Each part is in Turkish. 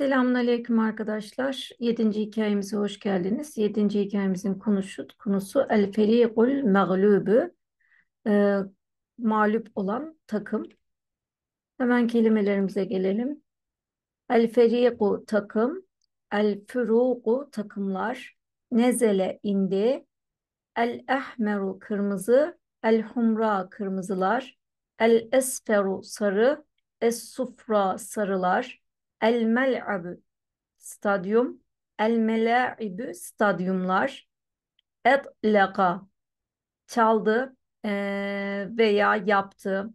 Selamünaleyküm arkadaşlar. Yedinci hikayemize hoş geldiniz. Yedinci hikayemizin konusu, konusu El Ferikul Mağlubu. E, mağlup olan takım. Hemen kelimelerimize gelelim. El Feriku takım. El Furuku takımlar. Nezele indi. El Ehmeru kırmızı. El Humra kırmızılar. El Esferu sarı. Es Sufra sarılar. El mel'abü stadyum. El mela'ibü stadyumlar. Etlaka çaldı e, veya yaptı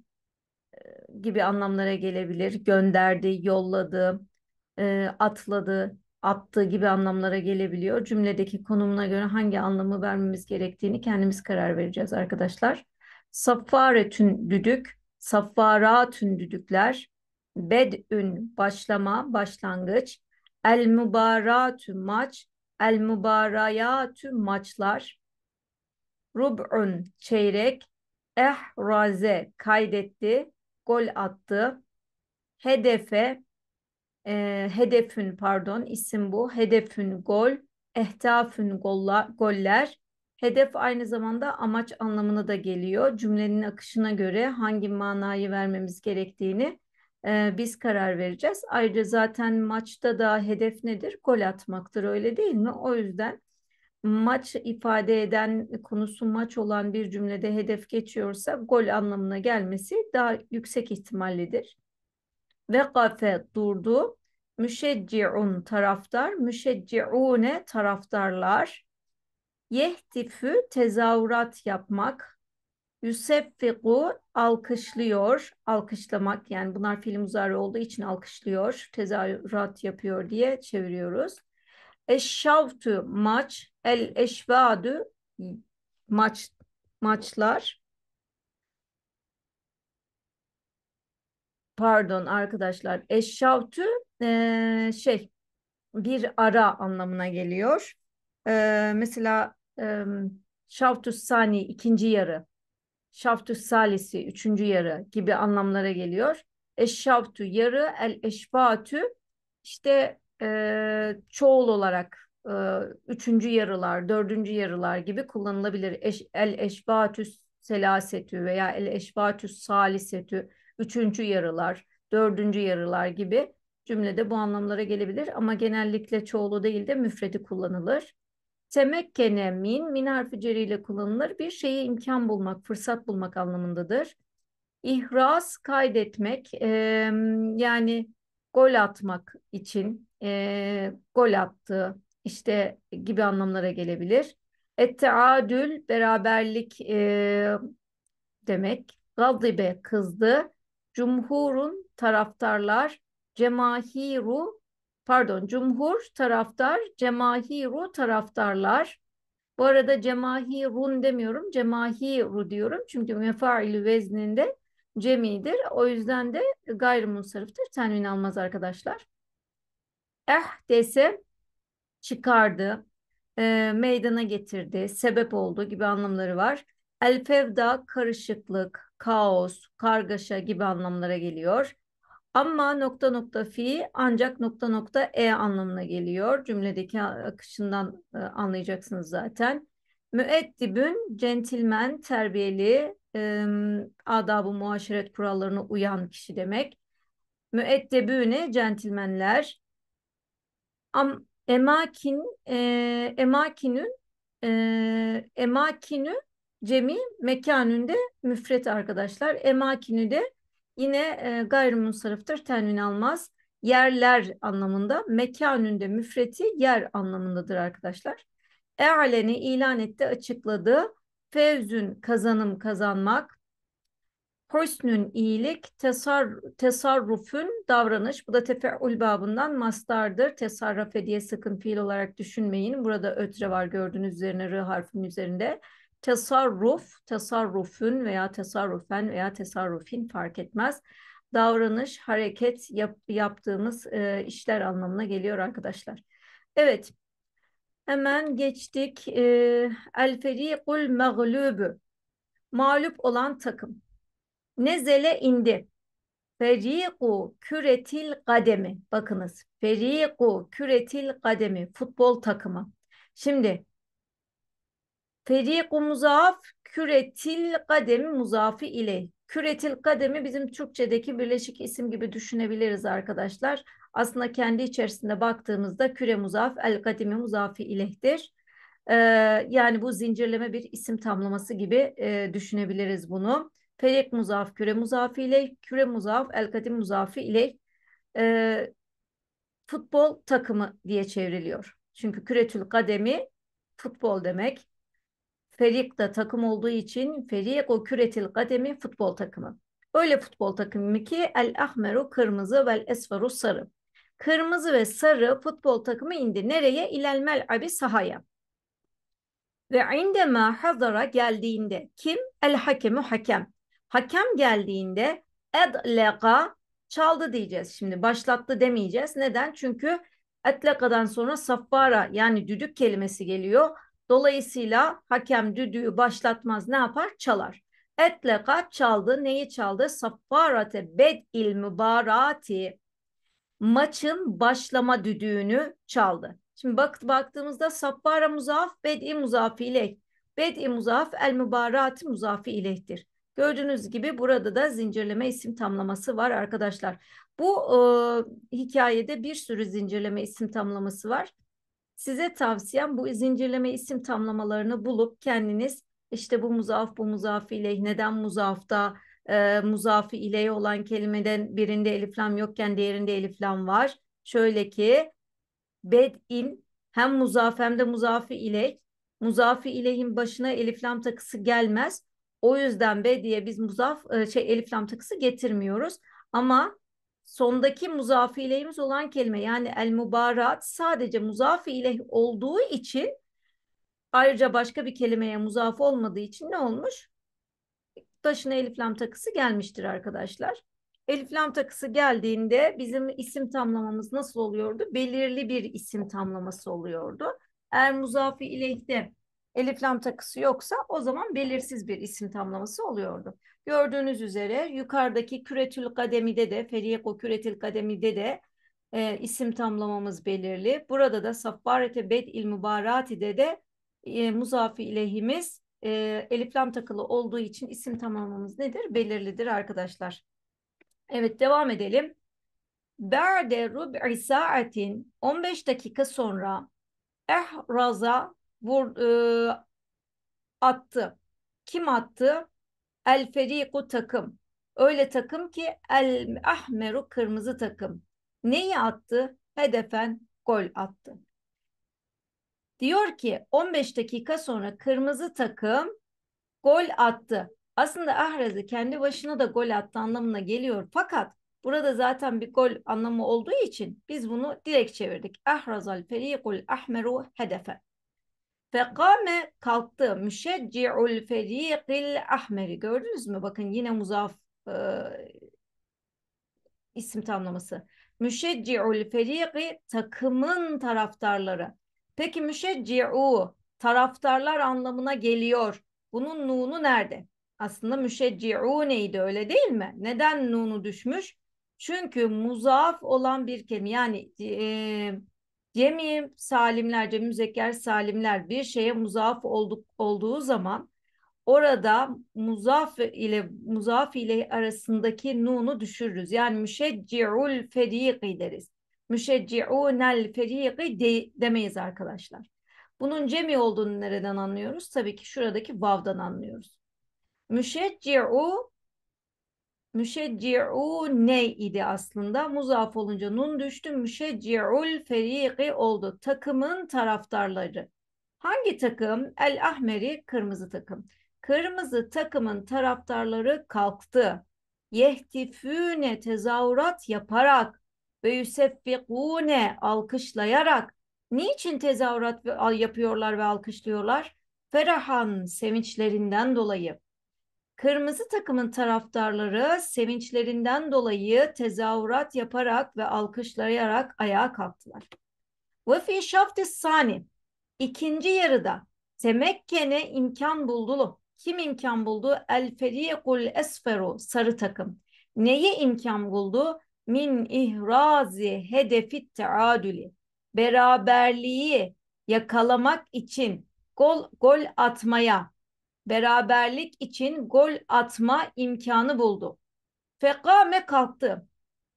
e, gibi anlamlara gelebilir. Gönderdi, yolladı, e, atladı, attı gibi anlamlara gelebiliyor. Cümledeki konumuna göre hangi anlamı vermemiz gerektiğini kendimiz karar vereceğiz arkadaşlar. Saffaretün düdük, saffaratün düdükler, bed'ün başlama, başlangıç, el mübaratü maç, el mübarayatü maçlar, rub'un çeyrek, ehraze kaydetti, gol attı, hedefe, e, hedefün pardon isim bu, hedefün gol, ehtafün golla, goller, Hedef aynı zamanda amaç anlamına da geliyor. Cümlenin akışına göre hangi manayı vermemiz gerektiğini biz karar vereceğiz. Ayrıca zaten maçta da hedef nedir? Gol atmaktır öyle değil mi? O yüzden maç ifade eden konusu maç olan bir cümlede hedef geçiyorsa gol anlamına gelmesi daha yüksek ihtimallidir. Ve kafe durdu. Müşecci'un taraftar, müşecci'une taraftarlar. Yehtifü tezahürat yapmak, Yuseffiku alkışlıyor. Alkışlamak yani bunlar film uzarı olduğu için alkışlıyor. Tezahürat yapıyor diye çeviriyoruz. Eşşavtu maç. El eşvadu maç maçlar. Pardon arkadaşlar. Eşşavtu e, şey bir ara anlamına geliyor. E, mesela e, Şavtus Sani ikinci yarı şaftü salisi üçüncü yarı gibi anlamlara geliyor. Eşşaftü yarı, el eşbatü işte e, çoğul olarak e, üçüncü yarılar, dördüncü yarılar gibi kullanılabilir. Eş, el eşbatü selasetü veya el eşbatü salisetü üçüncü yarılar, dördüncü yarılar gibi cümlede bu anlamlara gelebilir ama genellikle çoğulu değil de müfredi kullanılır. Temekkene min, min harfi ceriyle kullanılır. Bir şeye imkan bulmak, fırsat bulmak anlamındadır. İhraz kaydetmek, e, yani gol atmak için e, gol attı işte gibi anlamlara gelebilir. Etteadül beraberlik e, demek. Gazibe kızdı. Cumhurun taraftarlar. Cemahiru pardon cumhur taraftar, cemahiru taraftarlar. Bu arada cemahirun demiyorum, cemahiru diyorum. Çünkü mefailü vezninde cemidir. O yüzden de gayrimunsarıftır. Tenvin almaz arkadaşlar. Eh dese çıkardı, e, meydana getirdi, sebep oldu gibi anlamları var. El fevda karışıklık, kaos, kargaşa gibi anlamlara geliyor. Ama nokta nokta fi ancak nokta nokta e anlamına geliyor. Cümledeki akışından e, anlayacaksınız zaten. Müeddibün centilmen, terbiyeli, e, adab-ı muaşeret kurallarına uyan kişi demek. Müeddebüne centilmenler. Am, emakin, e, emakinün, e, emakinü cemi mekanünde müfret arkadaşlar. Emakinü de Yine e, gayrimunsarıftır tenvin almaz. Yerler anlamında mekanünde müfreti yer anlamındadır arkadaşlar. Ealeni ilan etti açıkladı. Fevzün kazanım kazanmak. Hüsnün iyilik, tesar, tesarrufün davranış. Bu da tefe'ül babından mastardır. Tesarrafe diye sakın fiil olarak düşünmeyin. Burada ötre var gördüğünüz üzerine r harfinin üzerinde. Tasarruf, tasarrufün veya tasarrufen veya tasarrufin fark etmez. Davranış, hareket yap, yaptığımız e, işler anlamına geliyor arkadaşlar. Evet, hemen geçtik. E, El ferikul mağlubü, mağlup olan takım. Nezele indi. Feriku küretil kademi. Bakınız. Feriku küretil kademi. Futbol takımı. Şimdi Feriku muzaf küretil kademi muzafi ile. Küretil kademi bizim Türkçedeki birleşik isim gibi düşünebiliriz arkadaşlar. Aslında kendi içerisinde baktığımızda küre muzaf el kademi muzafi ilehtir. Ee, yani bu zincirleme bir isim tamlaması gibi e, düşünebiliriz bunu. Ferik muzaf küre muzafi ile küre muzaf el kademi muzafi ile e, futbol takımı diye çevriliyor. Çünkü küretül kademi futbol demek. Ferik da takım olduğu için o Küretil Kademi futbol takımı. Öyle futbol takımı ki El Ahmeru kırmızı ve Esferu sarı. Kırmızı ve sarı futbol takımı indi. Nereye? İlel mel'abi sahaya. Ve indema hazara geldiğinde kim? El hakemu hakem. Hakem geldiğinde edlega çaldı diyeceğiz şimdi. Başlattı demeyeceğiz. Neden? Çünkü etlekadan sonra saffara yani düdük kelimesi geliyor. Dolayısıyla hakem düdüğü başlatmaz ne yapar? Çalar. Etleka çaldı. Neyi çaldı? Saffarate bed ilmi barati Maçın başlama düdüğünü çaldı. Şimdi bak, baktığımızda saffara muzaf, bed'i muzafi ileh. Bed'i muzaf, el mübarati muzafi ilehtir. Gördüğünüz gibi burada da zincirleme isim tamlaması var arkadaşlar. Bu e, hikayede bir sürü zincirleme isim tamlaması var. Size tavsiyem bu zincirleme isim tamlamalarını bulup kendiniz işte bu muzaf, bu muzafi ile neden muzafta, e, muzafi ileyh olan kelimeden birinde eliflam yokken diğerinde eliflam var. Şöyle ki bed'in hem muzaf hem de muzafi ile Muzafi ileyhin başına eliflam takısı gelmez. O yüzden be diye biz muzaf e, şey eliflam takısı getirmiyoruz. Ama sondaki muzafi olan kelime yani el mübarat sadece muzafi olduğu için ayrıca başka bir kelimeye muzaf olmadığı için ne olmuş? Taşına elif lam takısı gelmiştir arkadaşlar. Elif lam takısı geldiğinde bizim isim tamlamamız nasıl oluyordu? Belirli bir isim tamlaması oluyordu. Eğer muzafi ilehde elif lam takısı yoksa o zaman belirsiz bir isim tamlaması oluyordu. Gördüğünüz üzere yukarıdaki küretül kademide de feriyeko küretül kademide de e, isim tamlamamız belirli. Burada da saffarete bed il mübaratide de e, muzafi ilehimiz e, elif lam takılı olduğu için isim tamamımız nedir? Belirlidir arkadaşlar. Evet devam edelim. Berde rub'i saatin 15 dakika sonra ehraza vur, e, attı. Kim attı? El feriku takım. Öyle takım ki el ahmeru kırmızı takım. Neyi attı? Hedefen gol attı. Diyor ki 15 dakika sonra kırmızı takım gol attı. Aslında Ahrez'i kendi başına da gol attı anlamına geliyor. Fakat burada zaten bir gol anlamı olduğu için biz bunu direkt çevirdik. Ahrazal ferikul ahmeru hedefe. Fekame kalktı. Müşecci'ul ferikil ahmeri. Gördünüz mü? Bakın yine muzaf e, isim tamlaması. Müşecci'ul feriki takımın taraftarları. Peki müşecci'u taraftarlar anlamına geliyor. Bunun nunu nerede? Aslında müşecci'u neydi öyle değil mi? Neden nunu düşmüş? Çünkü muzaf olan bir kelime yani e, Cemiyim salimlerce müzekker salimler bir şeye muzaf olduk, olduğu zaman orada muzaf ile muzaf ile arasındaki nunu düşürürüz. Yani müşecciul feriqi deriz. Müşecciunel feriqi de, demeyiz arkadaşlar. Bunun cemi olduğunu nereden anlıyoruz? Tabii ki şuradaki vav'dan anlıyoruz. Müşecciu Müşecci'u ne idi aslında? Muzaf olunca nun düştü. Müşecci'ul feriqi oldu. Takımın taraftarları. Hangi takım? El Ahmeri kırmızı takım. Kırmızı takımın taraftarları kalktı. Yehtifüne tezahürat yaparak ve yuseffikune alkışlayarak. Niçin tezahürat yapıyorlar ve alkışlıyorlar? Ferahan sevinçlerinden dolayı Kırmızı takımın taraftarları sevinçlerinden dolayı tezahürat yaparak ve alkışlayarak ayağa kalktılar. Ve fi sani ikinci yarıda Temekken'e imkan buldu. Kim imkan buldu? El ferikul esferu sarı takım. Neye imkan buldu? Min ihrazi hedefi taadüli. Beraberliği yakalamak için gol gol atmaya beraberlik için gol atma imkanı buldu. Fekame kalktı.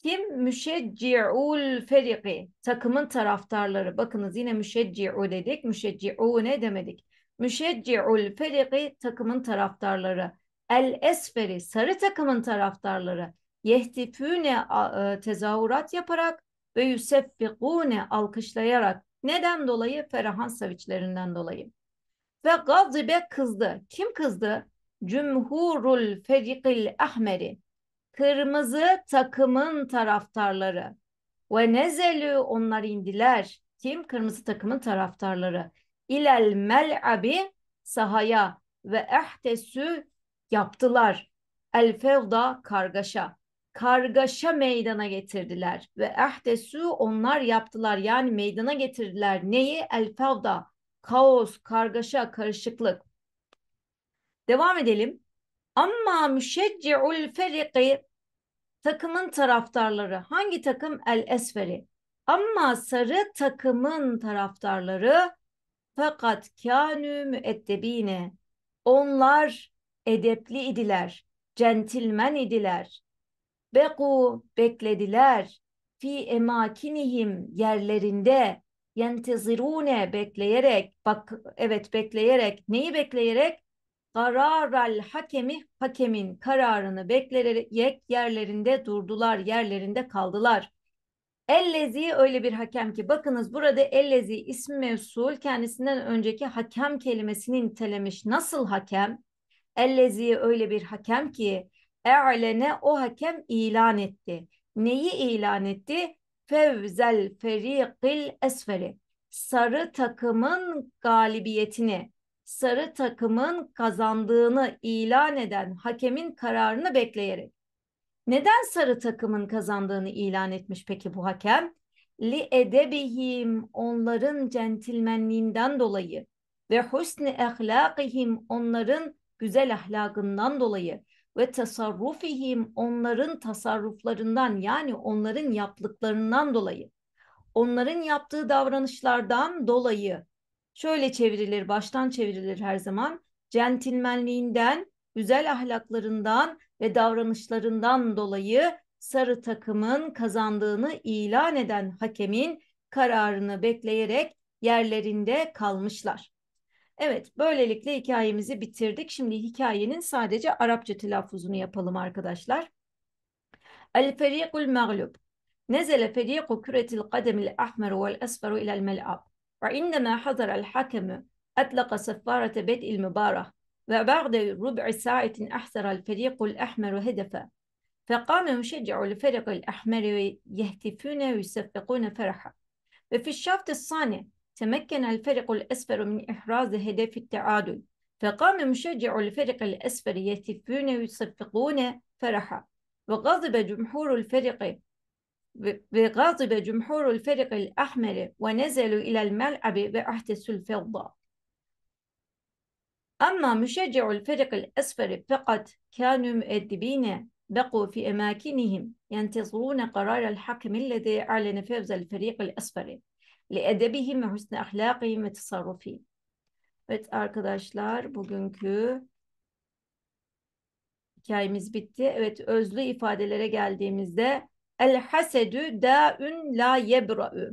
Kim? Müşecci'ul feriki. Takımın taraftarları. Bakınız yine müşecci'u dedik. Müşecci'u ne demedik? Müşecci'ul feriki takımın taraftarları. El esferi sarı takımın taraftarları. Yehtifüne tezahürat yaparak ve yuseffikune alkışlayarak. Neden dolayı? Ferahan Saviçlerinden dolayı. Ve gazibe kızdı. Kim kızdı? Cumhurul Feriqil ahmeri. Kırmızı takımın taraftarları. Ve nezelü onlar indiler. Kim? Kırmızı takımın taraftarları. İlel mel'abi sahaya ve ehtesü yaptılar. El fevda kargaşa. Kargaşa meydana getirdiler ve ehdesü onlar yaptılar yani meydana getirdiler. Neyi? El fevda kaos, kargaşa, karışıklık. Devam edelim. Amma müşecci'ul feriki takımın taraftarları. Hangi takım? El esferi. Amma sarı takımın taraftarları fakat kânü müeddebine. Onlar edepli idiler, centilmen idiler. Beku beklediler fi emakinihim yerlerinde yentezirune bekleyerek bak evet bekleyerek neyi bekleyerek kararal hakemi hakemin kararını bekleyerek yerlerinde durdular yerlerinde kaldılar. Ellezi öyle bir hakem ki bakınız burada ellezi ismi mevsul kendisinden önceki hakem kelimesini nitelemiş. Nasıl hakem? Ellezi öyle bir hakem ki e'lene o hakem ilan etti. Neyi ilan etti? fevzel ferikil esferi sarı takımın galibiyetini sarı takımın kazandığını ilan eden hakemin kararını bekleyerek. Neden sarı takımın kazandığını ilan etmiş peki bu hakem? Li edebihim onların centilmenliğinden dolayı ve husni ahlakihim onların güzel ahlakından dolayı ve tasarrufihim onların tasarruflarından yani onların yaptıklarından dolayı onların yaptığı davranışlardan dolayı şöyle çevrilir baştan çevrilir her zaman centilmenliğinden güzel ahlaklarından ve davranışlarından dolayı sarı takımın kazandığını ilan eden hakemin kararını bekleyerek yerlerinde kalmışlar. Evet, böylelikle hikayemizi bitirdik. Şimdi hikayenin sadece Arapça telaffuzunu yapalım arkadaşlar. El feriqul mağlub. نزل فريق كرة القدم الأحمر والأصفر إلى الملعب وعندما حضر الحكم أطلق صفارة بدء المباراة وبعد ربع ساعة el الفريق الأحمر هدفا فقام مشجع الفريق الأحمر يهتفون ويصفقون فرحا وفي الشوط الثاني تمكن الفريق الأصفر من إحراز هدف التعادل فقام مشجع الفريق الأصفر يهتفون ويصفقون فرحا وغضب جمهور الفريق وغضب جمهور الفريق الأحمر ونزلوا إلى الملعب وأحدثوا الفضة أما مشجع الفريق الأصفر فقط كانوا مؤدبين بقوا في أماكنهم ينتظرون قرار الحكم الذي أعلن فوز الفريق الأصفر لِأَدَبِهِمْ وَحُسْنِ اَحْلَاقِهِمْ وَتَصَرُّفِهِمْ Evet arkadaşlar bugünkü hikayemiz bitti. Evet özlü ifadelere geldiğimizde el hasedü daun la yebra'u.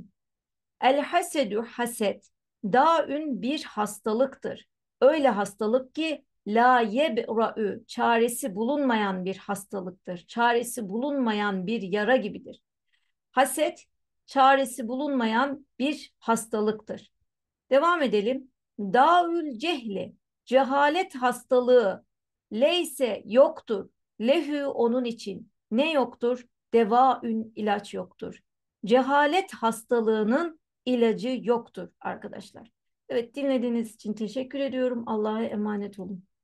El hasedü haset daun bir hastalıktır. Öyle hastalık ki la yebra'u çaresi bulunmayan bir hastalıktır. Çaresi bulunmayan bir yara gibidir. Haset çaresi bulunmayan bir hastalıktır. Devam edelim. Davül cehli, cehalet hastalığı, leyse yoktur, lehü onun için. Ne yoktur? Devaün ilaç yoktur. Cehalet hastalığının ilacı yoktur arkadaşlar. Evet dinlediğiniz için teşekkür ediyorum. Allah'a emanet olun.